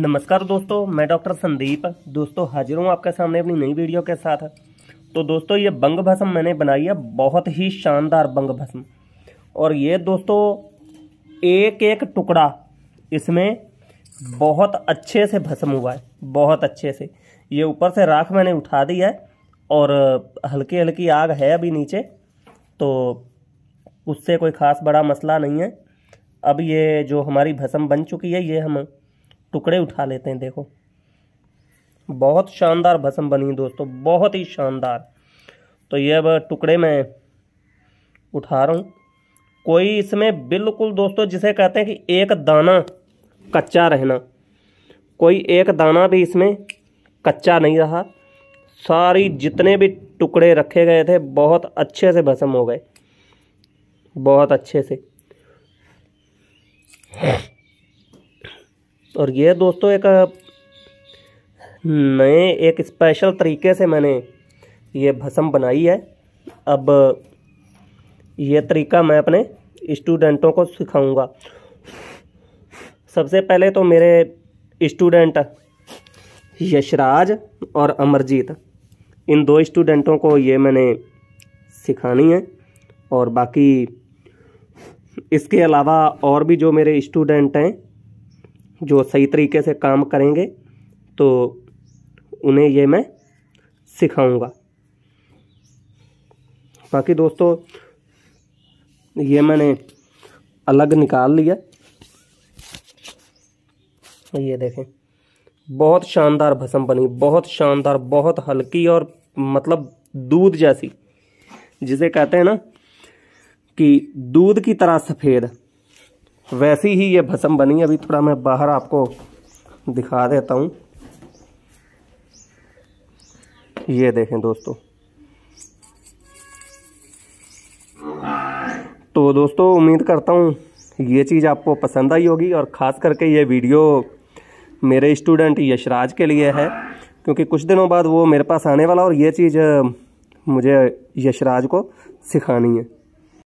नमस्कार दोस्तों मैं डॉक्टर संदीप दोस्तों हाजिर हूँ आपके सामने अपनी नई वीडियो के साथ तो दोस्तों ये बंग भस्म मैंने बनाई है बहुत ही शानदार बंग भस्म और ये दोस्तों एक एक टुकड़ा इसमें बहुत अच्छे से भस्म हुआ है बहुत अच्छे से ये ऊपर से राख मैंने उठा दी है और हल्की हल्की आग है अभी नीचे तो उससे कोई ख़ास बड़ा मसला नहीं है अब ये जो हमारी भस्म बन चुकी है ये हम टुकड़े उठा लेते हैं देखो बहुत शानदार भस्म बनी दोस्तों बहुत ही शानदार तो ये अब टुकड़े मैं उठा रहा हूँ कोई इसमें बिल्कुल दोस्तों जिसे कहते हैं कि एक दाना कच्चा रहना कोई एक दाना भी इसमें कच्चा नहीं रहा सारी जितने भी टुकड़े रखे गए थे बहुत अच्छे से भस्म हो गए बहुत अच्छे से और ये दोस्तों एक नए एक स्पेशल तरीके से मैंने ये भस्म बनाई है अब ये तरीका मैं अपने स्टूडेंटों को सिखाऊंगा सबसे पहले तो मेरे स्टूडेंट यशराज और अमरजीत इन दो स्टूडेंटों को ये मैंने सिखानी है और बाकी इसके अलावा और भी जो मेरे स्टूडेंट हैं जो सही तरीके से काम करेंगे तो उन्हें ये मैं सिखाऊंगा बाकी दोस्तों ये मैंने अलग निकाल लिया ये देखें बहुत शानदार भस्म बनी बहुत शानदार बहुत हल्की और मतलब दूध जैसी जिसे कहते हैं ना कि दूध की तरह सफ़ेद वैसी ही ये भस्म बनी अभी थोड़ा मैं बाहर आपको दिखा देता हूँ ये देखें दोस्तों तो दोस्तों उम्मीद करता हूँ ये चीज़ आपको पसंद आई होगी और ख़ास करके ये वीडियो मेरे स्टूडेंट यशराज के लिए है क्योंकि कुछ दिनों बाद वो मेरे पास आने वाला और ये चीज़ मुझे यशराज को सिखानी है